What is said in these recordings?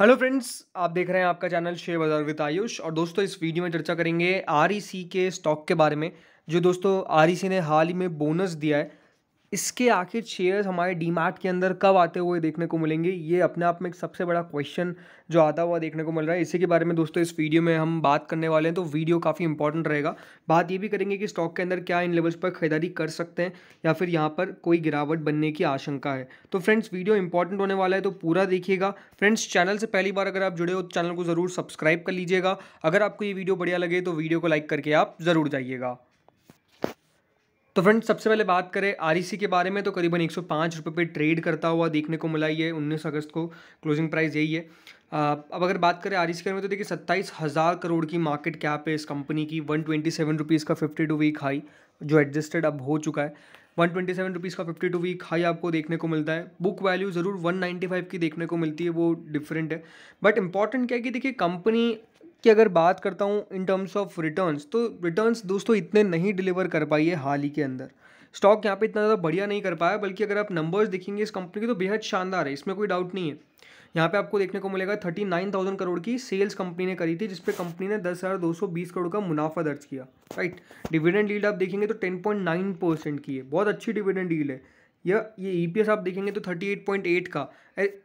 hello friends आप देख रहे हैं आपका चैनल शेयर बाजार विद आयुष और दोस्तों इस वीडियो में चर्चा करेंगे आर e के स्टॉक के बारे में जो दोस्तों आर e ने हाल ही में बोनस दिया है इसके आखिर शेयर्स हमारे डीमार्ट के अंदर कब आते हुए देखने को मिलेंगे ये अपने आप में एक सबसे बड़ा क्वेश्चन जो आता हुआ देखने को मिल रहा है इसी के बारे में दोस्तों इस वीडियो में हम बात करने वाले हैं तो वीडियो काफ़ी इंपॉर्टेंट रहेगा बात ये भी करेंगे कि स्टॉक के अंदर क्या इन लेवल्स पर खरीदारी कर सकते हैं या फिर यहाँ पर कोई गिरावट बनने की आशंका है तो फ्रेंड्स वीडियो इंपॉर्टेंट होने वाला है तो पूरा देखिएगा फ्रेंड्स चैनल से पहली बार अगर आप जुड़े हो तो चैनल को ज़रूर सब्सक्राइब कर लीजिएगा अगर आपको ये वीडियो बढ़िया लगे तो वीडियो को लाइक करके आप ज़रूर जाइएगा तो फ्रेंड सबसे पहले बात करें आर e के बारे में तो करीबन एक सौ पे ट्रेड करता हुआ देखने को मिला ये उन्नीस अगस्त को क्लोजिंग प्राइस यही है अब अगर बात करें आर e के में तो देखिए सत्ताईस हज़ार करोड़ की मार्केट कैप है इस कंपनी की वन ट्वेंटी सेवन रुपीज़ का फिफ्टी टू वीक हाई जो एडजस्टेड अब हो चुका है वन ट्वेंटी सेवन रुपीज़ का फिफ्टी टू वीक हाई आपको देखने को मिलता है बुक वैल्यू ज़रूर वन नाइन्टी फाइव की देखने को मिलती है वो डिफरेंट है बट इंपॉर्टेंट क्या है कि देखिए कंपनी कि अगर बात करता हूँ इन टर्म्स ऑफ रिटर्न्स तो रिटर्न्स दोस्तों इतने नहीं डिलीवर कर पाई है हाल ही के अंदर स्टॉक यहाँ पे इतना ज़्यादा बढ़िया नहीं कर पाया बल्कि अगर आप नंबर्स देखेंगे इस कंपनी के तो बेहद शानदार है इसमें कोई डाउट नहीं है यहाँ पे आपको देखने को मिलेगा थर्टी नाइन थाउजेंड करोड़ की सेल्स कंपनी ने करी थी जिसपे कंपनी ने दस हज़ार दो सौ बीस करोड़ का मुनाफा दर्ज किया राइट डिविडेंड डील आप देखेंगे तो टेन पॉइंट नाइन परसेंट की है बहुत अच्छी डिविडेंड डील है या ये ई e पी आप देखेंगे तो थर्टी एट पॉइंट एट का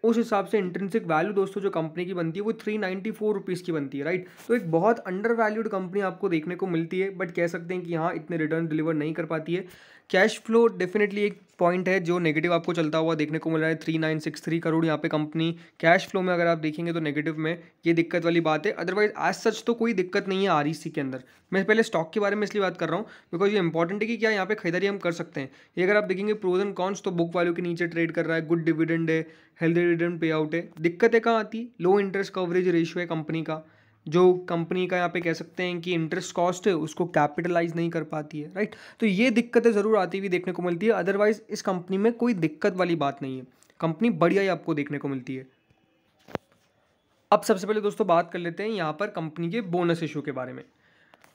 उस हिसाब से इंट्रेंसिक वैल्यू दोस्तों जो कंपनी की बनती है वो थ्री नाइन्टी फोर रुपीज़ की बनती है राइट तो एक बहुत अंडर वैल्यूड कंपनी आपको देखने को मिलती है बट कह सकते हैं कि हाँ इतने रिटर्न डिलीवर नहीं कर पाती है कैश फ्लो डेफिनेटली एक पॉइंट है जो नेगेटिव आपको चलता हुआ देखने को मिल रहा है three nine six three crore यहाँ पे कंपनी कैश फ्लो में अगर आप देखेंगे तो नेगेटिव में ये दिक्कत वाली बात है अदरवाइज आज सच तो कोई दिक्कत नहीं है आर e के अंदर मैं पहले स्टॉक के बारे में इसलिए बात कर रहा हूँ बिकॉज ये इंपॉर्टेंट है कि क्या यहाँ पे खरीदारी हम कर सकते हैं ये अगर आप देखेंगे प्रोज एंड कॉन्स तो बुक वैल्यू के नीचे ट्रेड कर रहा है गुड डिविडेंड है हेल्दी डिविडेंड पे आउट है दिक्कतें कहाँ आती लो इंटरेस्ट कवरेज रेशियो है कंपनी का जो कंपनी का यहाँ पे कह सकते हैं कि इंटरेस्ट कॉस्ट है उसको कैपिटलाइज नहीं कर पाती है राइट तो ये दिक्कतें ज़रूर आती हुई देखने को मिलती है अदरवाइज इस कंपनी में कोई दिक्कत वाली बात नहीं है कंपनी बढ़िया ही आपको देखने को मिलती है अब सबसे पहले दोस्तों बात कर लेते हैं यहाँ पर कंपनी के बोनस इशू के बारे में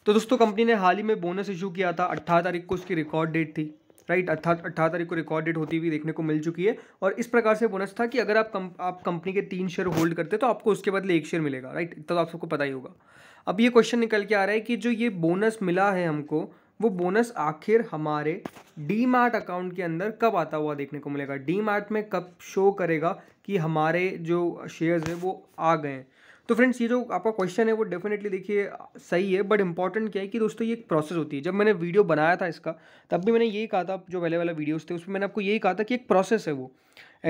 तो दोस्तों कंपनी ने हाल ही में बोनस इशू किया था अट्ठारह तारीख को उसकी रिकॉर्ड डेट थी राइट अट्ठारह तारीख को रिकॉर्ड डेट होती हुई देखने को मिल चुकी है और इस प्रकार से बोनस था कि अगर आप कम, आप कंपनी के तीन शेयर होल्ड करते तो आपको उसके बदले एक शेयर मिलेगा राइट तो आप सबको पता ही होगा अब ये क्वेश्चन निकल के आ रहा है कि जो ये बोनस मिला है हमको वो बोनस आखिर हमारे डी अकाउंट के अंदर कब आता हुआ देखने को मिलेगा डी में कब शो करेगा कि हमारे जो शेयर्स हैं वो आ गए तो फ्रेंड्स ये जो आपका क्वेश्चन है वो डेफिनेटली देखिए सही है बट इंपॉर्टेंट क्या है कि दोस्तों ये एक प्रोसेस होती है जब मैंने वीडियो बनाया था इसका तब भी मैंने यही कहा था जो पहले वाला वीडियोज़ थे उसमें मैंने आपको यही कहा था कि एक प्रोसेस है वो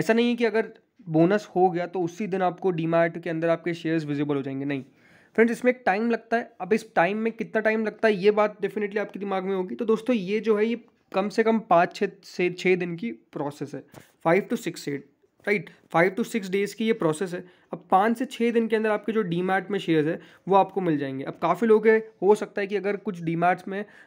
ऐसा नहीं है कि अगर बोनस हो गया तो उसी दिन आपको डीमार्ट के अंदर आपके शेयर्स विजिबल हो जाएंगे नहीं फ्रेंड्स इसमें एक टाइम लगता है अब इस टाइम में कितना टाइम लगता है ये बात डेफिनेटली आपके दिमाग में होगी तो दोस्तों ये जो है ये कम से कम पाँच छः से छः दिन की प्रोसेस है five two six eight right five two six days की ये प्रोसेस है अब पाँच से छः दिन के अंदर आपके जो डी में शेयर्स है वो आपको मिल जाएंगे अब काफ़ी लोग है हो सकता है कि अगर कुछ डी में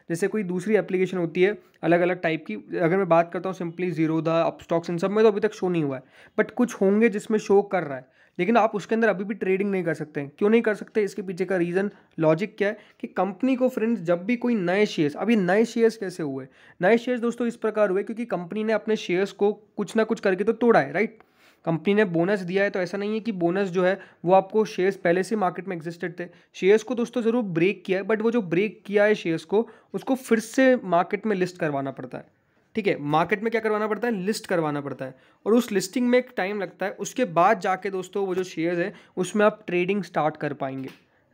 जैसे कोई दूसरी एप्लीकेशन होती है अलग अलग टाइप की अगर मैं बात करता हूँ सिंपली जीरो द अपस्टॉक्स इन सब में तो अभी तक शो नहीं हुआ है बट कुछ होंगे जिसमें शो कर रहा है लेकिन आप उसके अंदर अभी भी ट्रेडिंग नहीं कर सकते क्यों नहीं कर सकते इसके पीछे का रीज़न लॉजिक क्या है कि कंपनी को फ्रेंड्स जब भी कोई नए शेयर्स अभी नए शेयर्स कैसे हुए नए शेयर्स दोस्तों इस प्रकार हुए क्योंकि कंपनी ने अपने शेयर्स को कुछ ना कुछ करके तो तोड़ा है राइट कंपनी ने बोनस दिया है तो ऐसा नहीं है कि बोनस जो है वो आपको शेयर्स पहले से मार्केट में एग्जिस्टेड थे शेयर्स को दोस्तों ज़रूर ब्रेक किया है बट वो जो ब्रेक किया है शेयर्स को उसको फिर से मार्केट में लिस्ट करवाना पड़ता है ठीक है मार्केट में क्या करवाना पड़ता है लिस्ट करवाना पड़ता है और उस लिस्टिंग में एक टाइम लगता है उसके बाद जाके दोस्तों वो जो शेयर्स है उसमें आप ट्रेडिंग स्टार्ट कर पाएंगे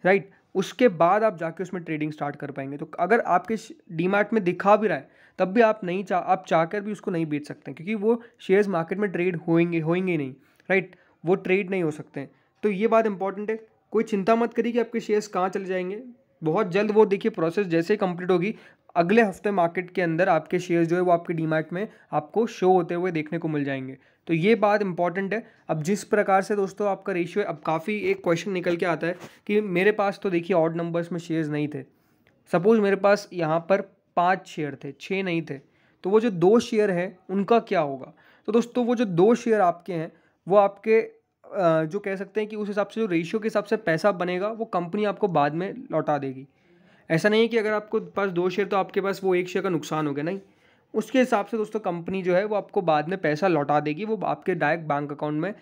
राइट उसके बाद आप जाके उसमें ट्रेडिंग स्टार्ट कर पाएंगे तो अगर आपके डीमार्ट में दिखा भी रहा है तब भी आप नहीं चाह आप चाहकर भी उसको नहीं बेच सकते क्योंकि वो शेयर्स मार्केट में ट्रेड होएंगे होएंगे नहीं राइट वो ट्रेड नहीं हो सकते तो ये बात इंपॉर्टेंट है कोई चिंता मत करिए कि आपके शेयर्स कहाँ चले जाएंगे बहुत जल्द वो देखिए प्रोसेस जैसे ही कंप्लीट होगी अगले हफ्ते मार्केट के अंदर आपके शेयर जो है वो आपके डीमार्ट में आपको शो होते हुए देखने को मिल जाएंगे तो ये बात इंपॉर्टेंट है अब जिस प्रकार से दोस्तों आपका रेशियो अब काफ़ी एक क्वेश्चन निकल के आता है कि मेरे पास तो देखिए ऑड नंबर्स में शेयर्स नहीं थे सपोज़ मेरे पास यहाँ पर पाँच शेयर थे छः नहीं थे तो वो जो दो शेयर हैं उनका क्या होगा तो दोस्तों वो जो दो शेयर आपके हैं वो आपके जो कह सकते हैं कि उस हिसाब से जो रेशियो के हिसाब से पैसा बनेगा वो कंपनी आपको बाद में लौटा देगी ऐसा नहीं है कि अगर आपको पास दो शेयर तो आपके पास वो एक शेयर का नुकसान हो गया नहीं उसके हिसाब से दोस्तों कंपनी जो है वो आपको बाद में पैसा लौटा देगी वो आपके डायरेक्ट बैंक अकाउंट में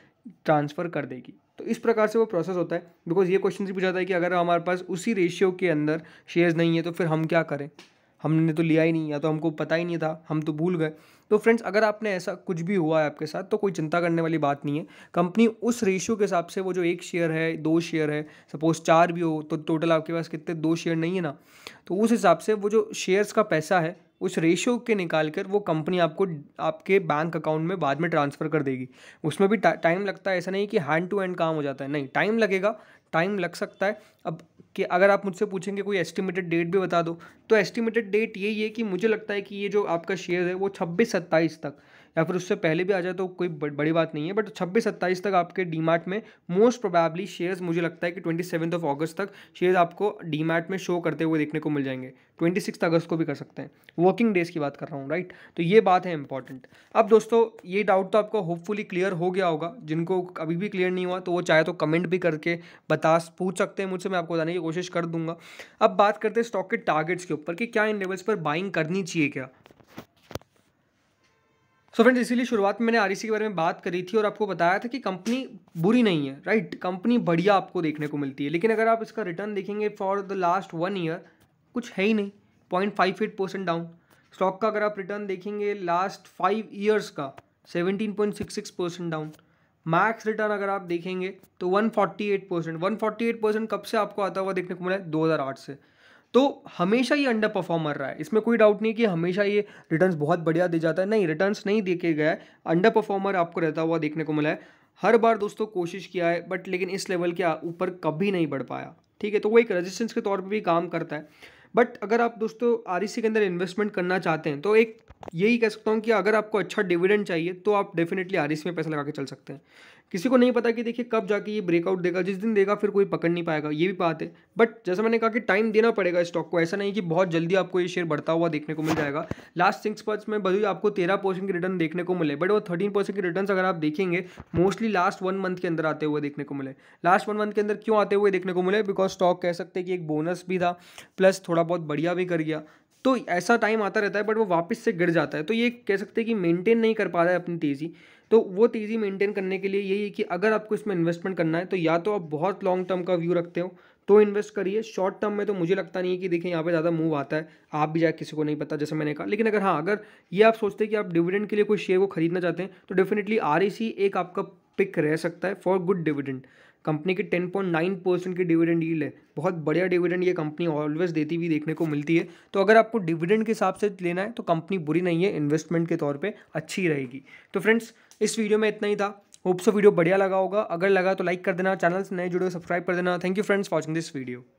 ट्रांसफ़र कर देगी तो इस प्रकार से वो प्रोसेस होता है बिकॉज ये क्वेश्चन भी पूछा जाता है कि अगर हमारे पास उसी रेशियो के अंदर शेयर्स नहीं है तो फिर हम क्या करें हमने तो लिया ही नहीं या तो हमको पता ही नहीं था हम तो भूल गए तो फ्रेंड्स अगर आपने ऐसा कुछ भी हुआ है आपके साथ तो कोई चिंता करने वाली बात नहीं है कंपनी उस रेशियो के हिसाब से वो जो एक शेयर है दो शेयर है सपोज चार भी हो तो टोटल आपके पास कितने दो शेयर नहीं है ना तो उस हिसाब से वो जो शेयर्स का पैसा है उस रेशियो के निकाल कर वो कंपनी आपको आपके बैंक अकाउंट में बाद में ट्रांसफ़र कर देगी उसमें भी टाइम लगता है ऐसा नहीं कि हैंड टू हैंड काम हो जाता है नहीं टाइम लगेगा टाइम लग सकता है अब कि अगर आप मुझसे पूछेंगे कोई एस्टिमेटेड डेट भी बता दो तो एस्टिमेटेड डेट यही है कि मुझे लगता है कि ये जो आपका शेयर है वो छब्बीस सत्ताईस तक या फिर उससे पहले भी आ जाए तो कोई बड़ी बात नहीं है बट छब्बीस सत्ताईस तक आपके डी में मोस्ट प्रोबेबली शेयर्स मुझे लगता है कि ट्वेंटी ऑफ अगस्त तक शेयर्स आपको डी में शो करते हुए देखने को मिल जाएंगे ट्वेंटी सिक्स अगस्त को भी कर सकते हैं वर्किंग डेज की बात कर रहा हूँ राइट तो ये बात है इंपॉर्टेंट अब दोस्तों ये डाउट तो आपको होपफुली क्लियर हो गया होगा जिनको अभी भी क्लियर नहीं हुआ तो वो चाहे तो कमेंट भी करके बता पूछ सकते हैं मुझसे मैं आपको बताने की कोशिश कर दूंगा अब बात करते हैं स्टॉक के टारगेट्स के ऊपर कि क्या इन लेवल्स पर बाइंग करनी चाहिए क्या सो फ्रेंड्स इसीलिए शुरुआत में मैंने आर e के बारे में बात करी थी और आपको बताया था कि कंपनी बुरी नहीं है राइट कंपनी बढ़िया आपको देखने को मिलती है लेकिन अगर आप इसका रिटर्न देखेंगे for the last one year कुछ है ही नहीं point five eight percent down stock का अगर आप रिटर्न देखेंगे लास्ट फाइव ईयर्स का seventeen point six six percent down max return अगर आप देखेंगे तो one forty eight percent one forty eight percent कब से आपको आता हुआ देखने को मिला है दो हज़ार आठ से तो हमेशा ये अंडर परफॉर्मर रहा है इसमें कोई डाउट नहीं कि हमेशा ये रिटर्न्स बहुत बढ़िया दे जाता है नहीं रिटर्न्स नहीं देखे गए अंडर परफॉर्मर आपको रहता हुआ देखने को मिला है हर बार दोस्तों कोशिश किया है बट लेकिन इस लेवल के ऊपर कभी नहीं बढ़ पाया ठीक है तो वो एक रेजिस्टेंस के तौर पर भी काम करता है बट अगर आप दोस्तों आर e के अंदर इन्वेस्टमेंट करना चाहते हैं तो एक यही कह सकता हूँ कि अगर आपको अच्छा डिविडेंड चाहिए तो आप डेफिनेटली आर e में पैसा लगा के चल सकते हैं किसी को नहीं पता कि देखिए कब जाके ये ब्रेकआउट देगा जिस दिन देगा फिर कोई पकड़ नहीं पाएगा ये भी बात है बट जैसा मैंने कहा कि टाइम देना पड़ेगा स्टॉक को ऐसा नहीं कि बहुत जल्दी आपको ये शेयर बढ़ता हुआ देखने को मिल जाएगा लास्ट सिक्स पर्स में बदल आपको तेरह परसेंट के रिटर्न देखने को मिले बट वो थर्टीन परसेंट के रिटर्न अगर आप देखेंगे मोस्टली लास्ट वन मंथ के अंदर आते हुए देखने को मिले लास्ट वन मंथ के अंदर क्यों आते हुए देखने को मिले बिकॉज स्टॉक कह सकते हैं कि एक बोनस भी था प्लस थोड़ा बहुत बढ़िया भी कर गया तो ऐसा टाइम आता रहता है बट वो वापस से गिर जाता है तो ये कह सकते हैं कि मेंटेन नहीं कर पा रहा है अपनी तेज़ी तो वो तेज़ी मेंटेन करने के लिए यही है कि अगर आपको इसमें इन्वेस्टमेंट करना है तो या तो आप बहुत लॉन्ग टर्म का व्यू रखते हो तो इन्वेस्ट करिए शॉर्ट टर्म में तो मुझे लगता नहीं है कि देखिए यहाँ पे ज़्यादा मूव आता है आप भी जाए किसी को नहीं पता जैसे मैंने कहा लेकिन अगर हाँ अगर ये आप सोचते हैं कि आप डिविडेंड के लिए कोई शेयर को खरीदना चाहते हैं तो डेफिनेटली आर एक आपका पिक रह सकता है फॉर गुड डिविडेंड कंपनी की टेन पॉइंट नाइन परसेंट की डिविडेंड डील है बहुत बढ़िया डिविडेंड ये कंपनी ऑलवेज देती हुई देखने को मिलती है तो अगर आपको डिविडेंड के हिसाब से लेना है तो कंपनी बुरी नहीं है इन्वेस्टमेंट के तौर पर अच्छी रहेगी तो फ्रेंड्स इस वीडियो में इतना ही था होप सो वीडियो बढ़िया लगा होगा अगर लगा तो लाइक कर देना चैनल से नए जुड़े सब्सक्राइब कर देना thank you friends watching this video